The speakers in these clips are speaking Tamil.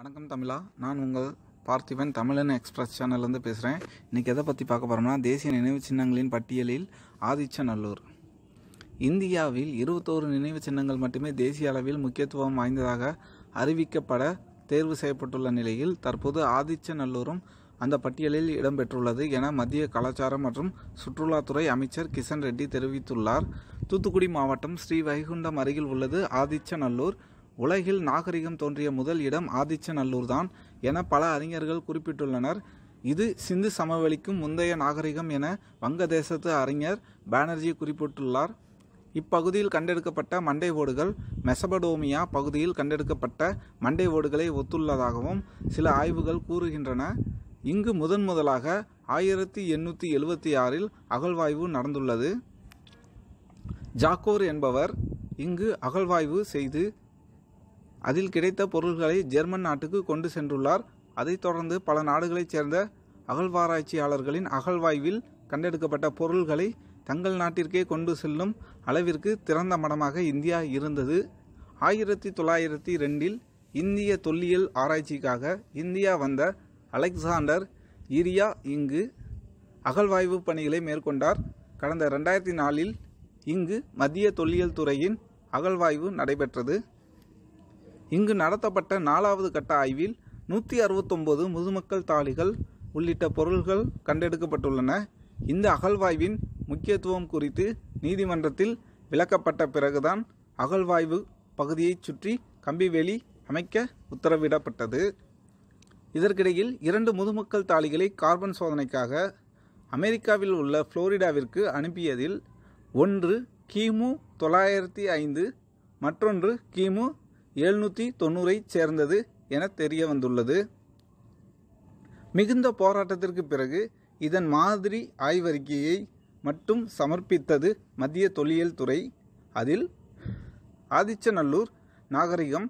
வணக்கம் தமிழா நான் உங்கள் பார்த்திபன் தமிழன் எக்ஸ்பிரஸ் சேனல்லேருந்து பேசுகிறேன் இன்றைக்கி எதை பற்றி பார்க்க போகிறோம்னா தேசிய நினைவு சின்னங்களின் பட்டியலில் ஆதிச்சநல்லூர் இந்தியாவில் இருபத்தோரு நினைவு சின்னங்கள் மட்டுமே தேசிய அளவில் முக்கியத்துவம் வாய்ந்ததாக அறிவிக்கப்பட தேர்வு செய்யப்பட்டுள்ள நிலையில் தற்போது ஆதிச்சநல்லூரும் அந்த பட்டியலில் இடம்பெற்றுள்ளது என மத்திய கலாச்சாரம் மற்றும் சுற்றுலாத்துறை அமைச்சர் கிஷன் ரெட்டி தெரிவித்துள்ளார் தூத்துக்குடி மாவட்டம் ஸ்ரீ வைகுண்டம் அருகில் உள்ளது ஆதிச்சநல்லூர் உலகில் நாகரிகம் தோன்றிய முதல் இடம் ஆதிச்சநல்லூர் தான் என பல அறிஞர்கள் குறிப்பிட்டுள்ளனர் இது சிந்து சமவெளிக்கும் முந்தைய நாகரிகம் என வங்கதேசத்து அறிஞர் பானர்ஜி குறிப்பிட்டுள்ளார் இப்பகுதியில் கண்டெடுக்கப்பட்ட மண்டை ஓடுகள் மெசபடோமியா பகுதியில் கண்டெடுக்கப்பட்ட மண்டை ஓடுகளை ஒத்துள்ளதாகவும் சில ஆய்வுகள் கூறுகின்றன இங்கு முதன் முதலாக ஆயிரத்தி எண்ணூற்றி எழுபத்தி ஆறில் அகழ்வாய்வு நடந்துள்ளது ஜாக்கோர் என்பவர் இங்கு அகழ்வாய்வு செய்து அதில் கிடைத்த பொருள்களை ஜெர்மன் நாட்டுக்கு கொண்டு சென்றுள்ளார் அதைத் தொடர்ந்து பல நாடுகளைச் சேர்ந்த அகழ்வாராய்ச்சியாளர்களின் அகழ்வாய்வில் கண்டெடுக்கப்பட்ட பொருள்களை தங்கள் நாட்டிற்கே கொண்டு செல்லும் அளவிற்கு திறந்த மடமாக இந்தியா இருந்தது ஆயிரத்தி தொள்ளாயிரத்தி ரெண்டில் இந்திய தொல்லியல் ஆராய்ச்சிக்காக இந்தியா வந்த அலெக்சாண்டர் இரியா இங்கு அகழ்வாய்வு பணிகளை மேற்கொண்டார் கடந்த ரெண்டாயிரத்தி நாலில் இங்கு மத்திய தொல்லியல் துறையின் அகழ்வாய்வு நடைபெற்றது இங்கு நடத்தப்பட்ட நாலாவது கட்ட ஆய்வில் நூற்றி அறுபத்தொம்போது முதுமக்கள் தாளிகள் உள்ளிட்ட பொருள்கள் கண்டெடுக்கப்பட்டுள்ளன இந்த அகழ்வாய்வின் முக்கியத்துவம் குறித்து நீதிமன்றத்தில் விளக்கப்பட்ட பிறகுதான் அகழ்வாய்வு பகுதியைச் சுற்றி கம்பிவேலி அமைக்க உத்தரவிடப்பட்டது இதற்கிடையில் இரண்டு முதுமக்கள் தாளிகளை கார்பன் சோதனைக்காக அமெரிக்காவில் உள்ள புளோரிடாவிற்கு அனுப்பியதில் ஒன்று கிமு தொள்ளாயிரத்தி ஐந்து மற்றொன்று கிமு எழுநூற்றி தொண்ணூறை சேர்ந்தது என தெரிய வந்துள்ளது மிகுந்த போராட்டத்திற்கு பிறகு இதன் மாதிரி ஆய்வறிக்கையை மட்டும் சமர்ப்பித்தது மத்திய தொல்லியல் துறை அதில் ஆதிச்சநல்லூர் நாகரிகம்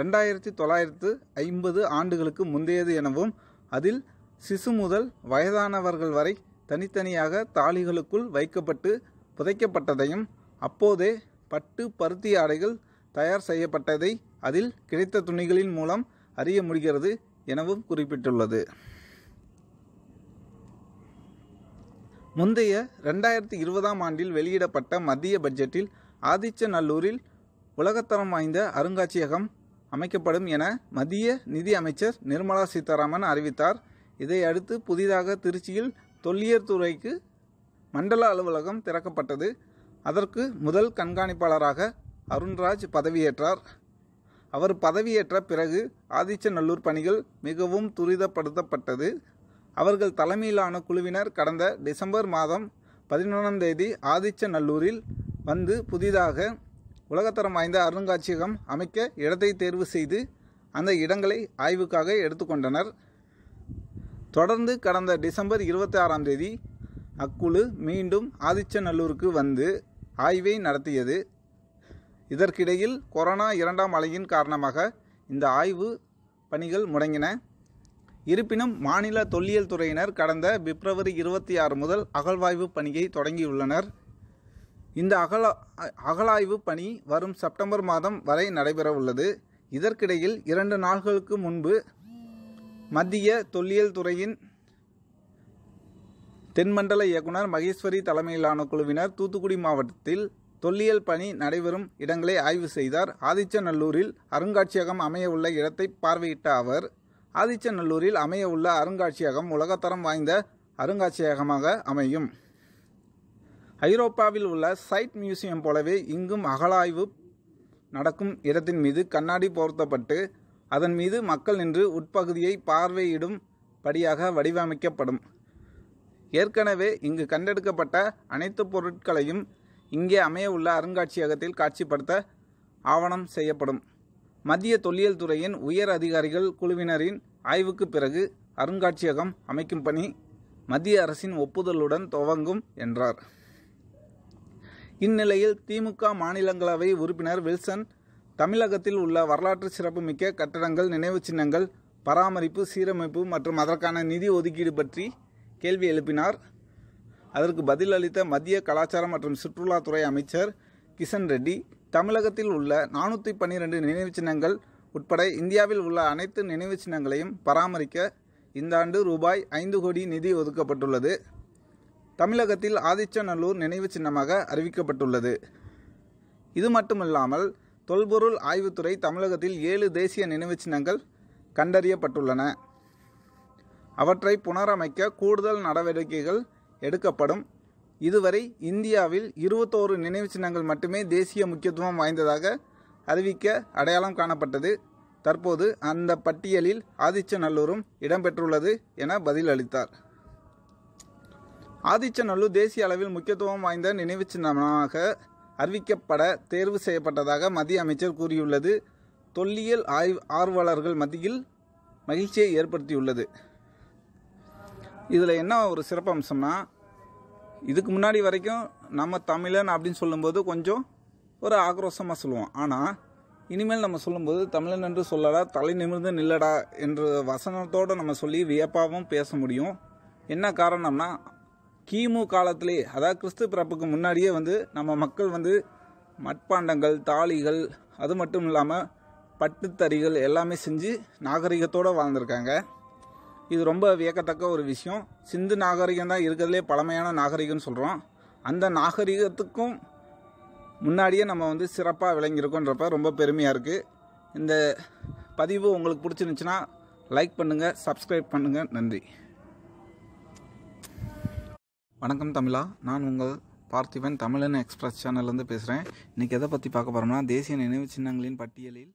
ரெண்டாயிரத்தி தொள்ளாயிரத்து ஐம்பது ஆண்டுகளுக்கு முந்தையது எனவும் அதில் சிசு முதல் வயதானவர்கள் வரை தனித்தனியாக தாளிகளுக்குள் வைக்கப்பட்டு புதைக்கப்பட்டதையும் அப்போதே பட்டு பருத்தி ஆடைகள் தயார் செய்யப்பட்டதை அதில் கிடைத்த துணிகளின் மூலம் அறிய முடிகிறது எனவும் குறிப்பிட்டுள்ளது முந்தைய ரெண்டாயிரத்தி இருபதாம் ஆண்டில் வெளியிடப்பட்ட மத்திய பட்ஜெட்டில் ஆதிச்சநல்லூரில் உலகத்தரம் வாய்ந்த அருங்காட்சியகம் அமைக்கப்படும் என மத்திய நிதி அமைச்சர் நிர்மலா சீதாராமன் அறிவித்தார் இதையடுத்து புதிதாக திருச்சியில் தொல்லியர் துறைக்கு மண்டல அலுவலகம் திறக்கப்பட்டது அதற்கு முதல் கண்காணிப்பாளராக அருண்ராஜ் பதவியேற்றார் அவர் பதவியேற்ற பிறகு ஆதிச்சநல்லூர் பணிகள் மிகவும் துரிதப்படுத்தப்பட்டது அவர்கள் தலைமையிலான குழுவினர் கடந்த டிசம்பர் மாதம் பதினொன்றாம் தேதி ஆதிச்சநல்லூரில் வந்து புதிதாக உலகத்தரம் வாய்ந்த அருங்காட்சியகம் அமைக்க இடத்தை தேர்வு செய்து அந்த இடங்களை ஆய்வுக்காக எடுத்துக்கொண்டனர் தொடர்ந்து கடந்த டிசம்பர் இருபத்தி ஆறாம் தேதி அக்குழு மீண்டும் ஆதிச்சநல்லூருக்கு வந்து ஆய்வை நடத்தியது இதற்கிடையில் கொரோனா இரண்டாம் அலையின் காரணமாக இந்த ஆய்வு பணிகள் முடங்கின இருப்பினும் மாநில தொல்லியல் துறையினர் கடந்த பிப்ரவரி இருபத்தி ஆறு முதல் அகழ்வாய்வு பணியை தொடங்கியுள்ளனர் இந்த அகல அகழாய்வு பணி வரும் செப்டம்பர் மாதம் வரை நடைபெற உள்ளது இதற்கிடையில் இரண்டு நாள்களுக்கு முன்பு மத்திய தொல்லியல் துறையின் தென்மண்டல இயக்குனர் மகேஸ்வரி தலைமையிலான குழுவினர் தூத்துக்குடி மாவட்டத்தில் தொல்லியல் பணி நடைபெறும் இடங்களை ஆய்வு செய்தார் ஆதிச்சநல்லூரில் அருங்காட்சியகம் அமையவுள்ள இடத்தை பார்வையிட்ட அவர் ஆதிச்சநல்லூரில் அமையவுள்ள அருங்காட்சியகம் உலகத்தரம் வாய்ந்த அருங்காட்சியகமாக அமையும் ஐரோப்பாவில் உள்ள சைட் மியூசியம் போலவே இங்கும் அகழாய்வு நடக்கும் இடத்தின் மீது கண்ணாடி போர்த்தப்பட்டு அதன் மீது மக்கள் நின்று உட்பகுதியை பார்வையிடும் படியாக வடிவமைக்கப்படும் ஏற்கனவே இங்கு கண்டெடுக்கப்பட்ட அனைத்து பொருட்களையும் இங்கே அமைய உள்ள அருங்காட்சியகத்தில் காட்சிப்படுத்த ஆவணம் செய்யப்படும் மத்திய தொல்லியல் துறையின் உயர் அதிகாரிகள் குழுவினரின் ஆய்வுக்கு பிறகு அருங்காட்சியகம் அமைக்கும் பணி மத்திய அரசின் ஒப்புதலுடன் துவங்கும் என்றார் இந்நிலையில் திமுக மாநிலங்களவை உறுப்பினர் வில்சன் தமிழகத்தில் உள்ள வரலாற்று சிறப்புமிக்க கட்டடங்கள் நினைவு சின்னங்கள் பராமரிப்பு சீரமைப்பு மற்றும் அதற்கான நிதி ஒதுக்கீடு பற்றி கேள்வி எழுப்பினார் அதற்கு பதில் அளித்த மத்திய கலாச்சாரம் மற்றும் சுற்றுலாத்துறை அமைச்சர் கிஷன் ரெட்டி தமிழகத்தில் உள்ள நானூற்றி பன்னிரெண்டு நினைவு சின்னங்கள் உட்பட இந்தியாவில் உள்ள அனைத்து நினைவு சின்னங்களையும் பராமரிக்க இந்த ஆண்டு ரூபாய் ஐந்து கோடி நிதி ஒதுக்கப்பட்டுள்ளது தமிழகத்தில் ஆதிச்சநல்லூர் நினைவு சின்னமாக அறிவிக்கப்பட்டுள்ளது இது மட்டுமில்லாமல் தொல்பொருள் ஆய்வுத்துறை தமிழகத்தில் ஏழு தேசிய நினைவு சின்னங்கள் கண்டறியப்பட்டுள்ளன அவற்றை புனரமைக்க கூடுதல் நடவடிக்கைகள் எடுக்கப்படும் இதுவரை இந்தியாவில் இருபத்தோரு நினைவு சின்னங்கள் மட்டுமே தேசிய முக்கியத்துவம் வாய்ந்ததாக அறிவிக்க அடையாளம் காணப்பட்டது தற்போது அந்த பட்டியலில் ஆதிச்சநல்லூரும் இடம்பெற்றுள்ளது என பதில் அளித்தார் ஆதிச்சநல்லூர் தேசிய அளவில் முக்கியத்துவம் வாய்ந்த நினைவு சின்னமாக அறிவிக்கப்பட தேர்வு செய்யப்பட்டதாக மத்திய அமைச்சர் கூறியுள்ளது தொல்லியல் ஆய்வு ஆர்வலர்கள் மத்தியில் மகிழ்ச்சியை ஏற்படுத்தியுள்ளது இதில் என்ன ஒரு சிறப்பு அம்சம்னா இதுக்கு முன்னாடி வரைக்கும் நம்ம தமிழன் அப்படின்னு சொல்லும்போது கொஞ்சம் ஒரு ஆக்ரோஷமாக சொல்லுவோம் ஆனால் இனிமேல் நம்ம சொல்லும்போது தமிழன் என்று சொல்லடா தலை நிமிர்ந்து நில்லடா என்ற வசனத்தோடு நம்ம சொல்லி வியப்பாகவும் பேச முடியும் என்ன காரணம்னா கிமு காலத்திலே அதாவது கிறிஸ்து பிறப்புக்கு முன்னாடியே வந்து நம்ம மக்கள் வந்து மட்பாண்டங்கள் தாலிகள் அது மட்டும் இல்லாமல் பட்டுத்தறிகள் எல்லாமே செஞ்சு நாகரிகத்தோடு வாழ்ந்திருக்காங்க இது ரொம்ப வியக்கத்தக்க ஒரு விஷயம் சிந்து நாகரிகம் தான் இருக்கிறதுலே பழமையான நாகரிகம்னு சொல்கிறோம் அந்த நாகரிகத்துக்கும் முன்னாடியே நம்ம வந்து சிறப்பாக விளங்கியிருக்கோன்றப்ப ரொம்ப பெருமையாக இருக்குது இந்த பதிவு உங்களுக்கு பிடிச்சிருந்துச்சுன்னா லைக் பண்ணுங்கள் சப்ஸ்கிரைப் பண்ணுங்கள் நன்றி வணக்கம் தமிழா நான் உங்கள் பார்த்திபன் தமிழன் எக்ஸ்பிரஸ் சேனல்லேருந்து பேசுகிறேன் இன்றைக்கி எதை பற்றி பார்க்க போகிறோம்னா தேசிய நினைவு சின்னங்களின் பட்டியலில்